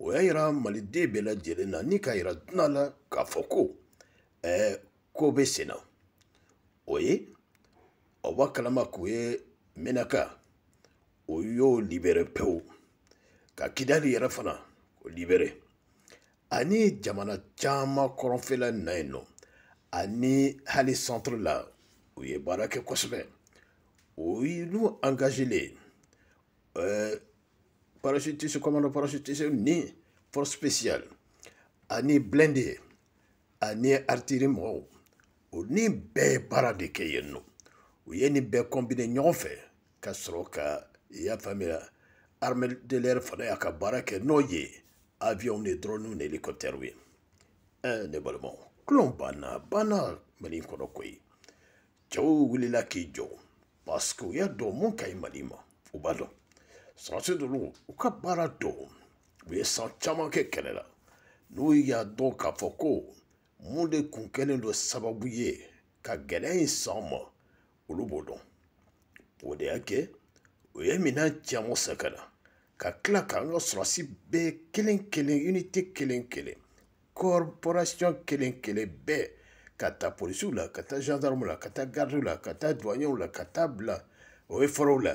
o y'a yira maliden bɛɛ lajɛlen na ni k'a yira dunan la k'a fɔ ko ɛɛ ko bɛ sen na o ye o b'a kalama k'u ye menaka o y'o libere pewu ka kidali yɛrɛ fana o libere ani jamana caman kɔrɔnfɛla na yen nɔ ani hali centre la u ye baara kɛ kosɛbɛ o n'u engagé le ɛɛ parachutiste, commando parachutiste, ni force spéciale, ni blindé, ni artillerie mɔgɔw ni bɛɛ ye qui est kɛ yen nɔ u ye nin bɛɛ kɔnbine ɲɔgɔn fɛ y'a ben de l'air fana y'a ka baara avion ni drone ni hélicoptère oui. Un ne balimaw kulon banna banna mali kɔnɔ koyi cɛw k'i parce que y y'a dɔn mun ka ou mali b'a Sarasi ninnu u ka baara don u ye san caman kɛ kɛlɛ la n'u y'a dɔn k'a fɔ ko mun de kun kɛlen don sababu ye ka gɛlɛya in s'anw ma olu b'o dɔn o de y'a kɛ u ye minɛn ci an ma sɛgɛrɛ ka tila k'an ka sɔrɔsi bɛɛ kelen kelen unité kelen kelen corporation kelen kelen bɛɛ ka taa polisiw la ka taa gendarmew la ka taa gardiw la ka taa douaniers la ka taa bila o ye fɔlɔw la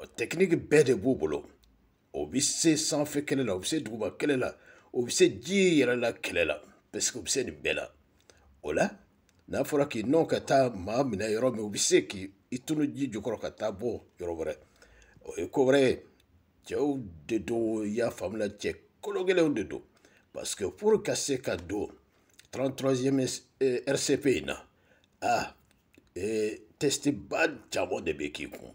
o tekiniki bɛɛ de b'u bolo o bɛ se sanfɛ kɛlɛ la o bɛ se duguma kɛlɛ la o bɛ se diɲɛ yɛrɛ la kɛlɛ la parce que o bɛ se nin bɛɛ la o la n'a fɔra k'i nɔ ka taa maa minɛ yɔrɔ min o bɛ se k'i tunu ji jukɔrɔ ka taa bɔ yɔrɔ wɛrɛ o ye ko wɛrɛ ye cɛw de don i y'a faamu la cɛ kolo gɛlɛnw de don parce que pour ka se ka don 33e rcp in na ah eh, testi ba caman de bɛ k'i kun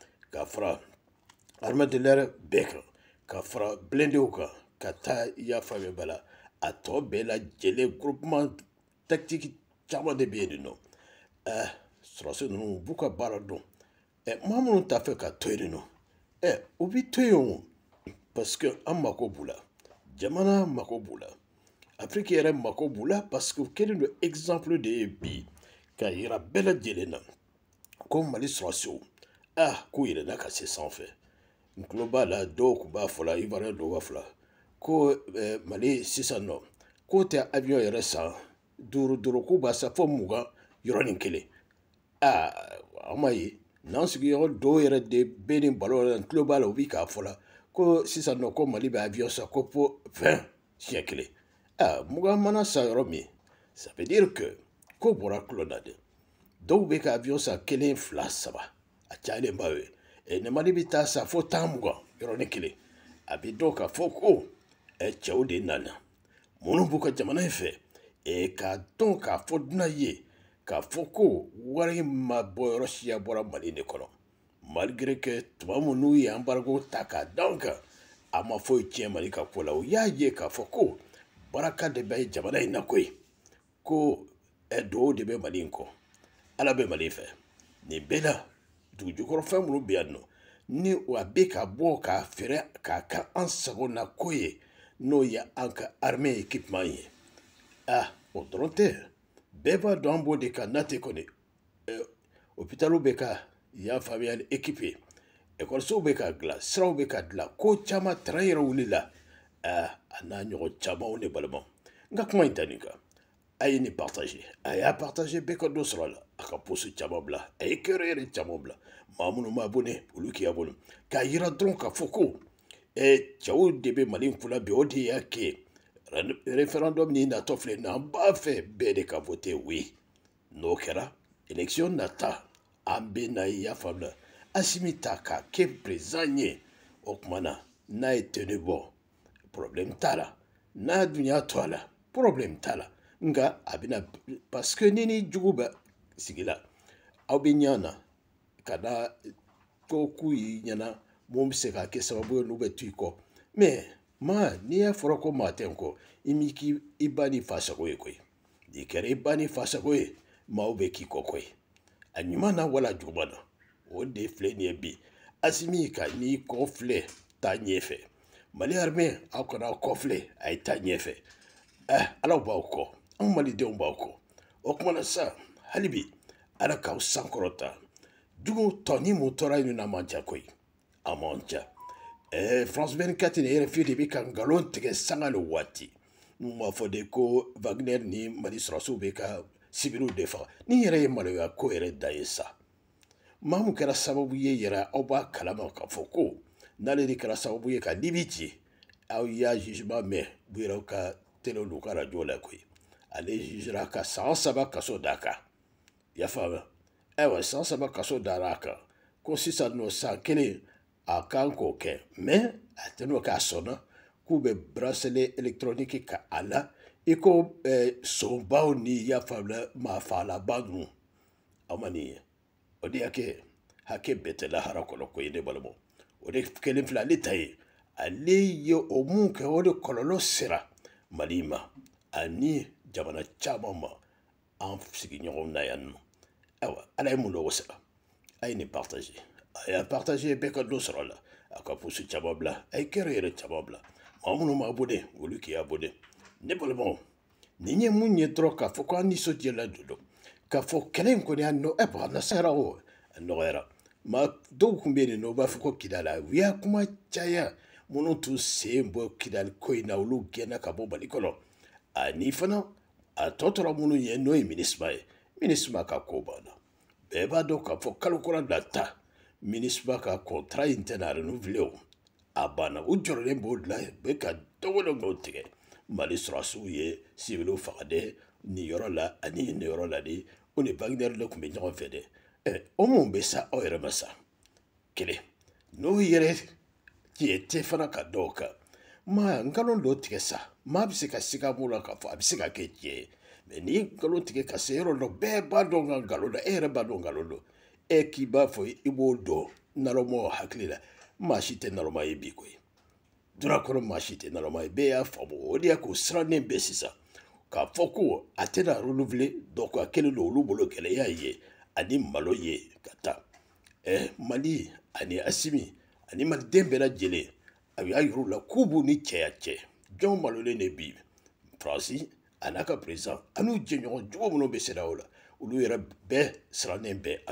ka fara armadilɛri bɛɛ kan ka fara bilendenw kan ka taa i y'a faamuya bala a tɔ bɛɛ lajɛlen groupement tactique caman de bɛ yen nɔ ɛɛ sɔrɔsi ninnu u b'u ka baara dɔn ɛ maa minnu t'a fɛ ka to yen nɔ ɛ u bi to yen o parce que an mako b'u la jamana mako b'u la afiriki yɛrɛ mako b'u la parce que u kɛlen don exemple de ye bi k'a yira bɛɛ lajɛlen na ko mali sɔrɔsiw ah k'u yɛlɛnna ka se sanfɛ n tulo b'a la dɔw tun b'a fɔla ivoirien dɔw b'a fɔla ko eh, mali sisan nɔ k'o tɛ avion yɛrɛ san duuru duuru k'u b'a san fo mugan yɔrɔnin kelen ah an m'a ye n'an sigiyɔrɔ dɔw yɛrɛ de bɛ nin balo yɛrɛ n tulo b'a la u bɛ k'a fɔla ko sisan nɔ ko mali bɛ avion san ko fo fɛn siɲɛ kelen ah mugan mana san yɔrɔ min ça veut dire que ko bɔra tulo la dɛ dɔw bɛ ka avion san kelen fila saba. a cayalen ba ye e, sa fo tan mugan yɔrɔnin kelen a bɛ dɔn k'a fɔ ko ɛ cɛw nana minnu ka jamana in fɛ ɛ k'a dɔn k'a fɔ dunan ye k'a fɔ ko wari ma bɔ yɔrɔ siya bɔra mali de kɔnɔ malgré que tuma min n'u ye embargo ta k'a d'anw kan a ma foyi tiɲɛ mali ka ko la u y'a ye k'a fɔ ko baraka de bɛ jamana in na ko e ɛ de bɛ mali ala bɛ mali fɛ nin dugu jukɔrɔ fɛn minnu bɛ yan nɔ ni a bɛ ka bɔ k'a fɛɛrɛ k'a ka an sago na ko ye n'o ye an ka armée équipement ye ah o dɔrɔn tɛ bɛɛ b'a dɔn an b'o de kan n'a tɛ kɔni ɛɛ euh, hôpitaux bɛ ka y'a faamuyali équipé ekɔlisow bɛ ka dilan siraw bɛ ka dilan ko caman tɛrɛn yɛrɛ wulila ah a n'a ɲɔgɔn camanw ne balimaw n ka kuma in ta nin kan. a ni partagé. partage a partagé partage bɛɛ ka dɔ la a ka posi caman bila a ye kɛyɔrɔ yɛrɛ caman bila k'a yira dɔrɔn k'a foko et ɛ de be malin référendum ni natɔ n'a n'an b'a fe be de ka voter oui n'o kera. élection nata an na y'a k'a ke prisonnier okmana na e bon. problème tala. n'a dunya tola problème tala. nka a bɛna paseke ni ni jugu bɛ sigila aw bɛ ɲɛ na ka da ko k'u y'i ɲɛna mun bɛ se ka kɛ sababu ye n'u bɛ to i kɔ mɛ ma n'i y'a fɔra ko maa tɛ n kɔ i m'i k'i i ba n'i fa sago ye koyi n'i kɛra i ba n'i fa sago ye maaw bɛ k'i kɔ koyi a ɲuman na wala juguman na o de filɛ nin ye bi asimi ka n'i kɔ filɛ taa ɲɛfɛ mali armée aw kana aw kɔ filɛ a ye taa ɲɛfɛ eh, alaw b'aw kɔ anw malidenw b'aw kɔ o kumana sa hali eh, bi ala k'aw sankɔrɔta dugu tɔ ni mun tɔɔra yen nɔ a man ja koyi a man ja ɛɛ france bɛ ni kati nin yɛrɛ fiye de bɛ ka nkalon tigɛ sanga ni waati n'u b'a fɔ de ko wagner ni mali sɔrɔsiw bɛ ka sibiriw de faga ni yɛrɛ ye maloya ko yɛrɛ da ye sa maa mun kɛra sababu ye yɛrɛ aw b'a kalama k'a fɔ ko n'ale de kɛra sababu ye ka libi ci aw y'a jugement mɛn u yɛrɛw ka telew n'u ka radio la koyi ale zizira ka san saba kaso d'a kan i y'a faamu eh ayiwa san saba kaso dar'a kan ko sisan nɔ san kelen a kan k'o kɛ mɛ a tɛn'o k'a sɔnna k'u bɛ bracelet électronique ka a la i ko eh, sonbaw ni i y'a faamu maafaalaba ninnu aw ma nin ye o de y'a kɛ hakɛ bɛɛ tɛ lahara kɔnɔ ko ye ne balimaw o de kelen filɛ ale ta ye ale ye o mun kɛ o de kɔlɔlɔ sera mali ma ani jamana caman ma an sigiɲɔgɔn na yan nɔ ayiwa ala ye mun a ye partage a y'a partage bɛɛ ka a la a ka pusu caman bila a ye kɛrɛ yɛrɛ caman bila maa minnu ma abonné olu abonné ne balimaw nin ye mun ye dɔrɔn k'a fɔ nisɔndiyala dodo k'a fɔ kɛlɛ in kɔni a nɔ ɛ bɔn a nasara o a nɔgɔyara maa dɔw tun bɛ yen nɔ u b'a fɔ ko kidala u y'a kuma caya minnu t'u sen bɔ na olu gɛnna ka a tɔ tora minnu ye n'o ye minisima ye minisima ka ko banna bɛɛ b'a dɔn k'a fɔ kalokura nata minisima ka kɔntara in tɛna renouvelé o a banna u jɔrɔlen b'o dilan u bɛ ka dɔgɔ dɔ k'o tigɛ mali sɔrɔsiw ye sibiriw fagaden nin yɔrɔ la ani nin yɔrɔ la de o ni baginɛri de tun bɛ ɲɔgɔn fɛ dɛ ɛ o mun bɛ sa aw yɛrɛ ma sa kelen n'o yɛrɛ tiɲɛ tɛ fana ka dɔw kan ma nkalon dɔ tigɛ sa maa bɛ se ka siga b'o la k'a fɔ a bɛ se ka kɛ tiɲɛ ye mɛ n'i ye nkalon tigɛ ka se yɔrɔ dɔ bɛɛ b'a dɔn ka nkalon dɔn e yɛrɛ b'a dɔn nkalon dɔn e k'i b'a fɔ i b'o dɔn nalɔmɔ hakili la maa e e si tɛ nalɔma ye bi koyi durakɔrɔ maa si tɛ nalɔma ye bɛɛ y'a faamu o de y'a k'o sirannen bɛɛ sisan k'a fɔ ko a tɛna roluvile a kɛlen don olu bolo gɛlɛya ye ani malo ye ka taa ɛɛ eh, mali ani asimi ani maliden bɛɛ lajɛlen a y'a la k'u b'u ni cɛya cɛ jɔn malolen de bi faransi a n'a ka perezan a n'u be cogo minnu bɛ sira o la be yɛrɛ bɛɛ sirannen bɛɛ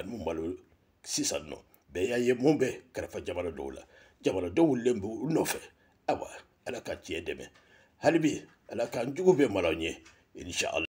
y'a ye mun bɛ kɛrɛfɛ jamana dɔw la jamanadenw wulilen b'u nɔfɛ ayiwa ala ka tiɲɛ dɛmɛ hali ala k'an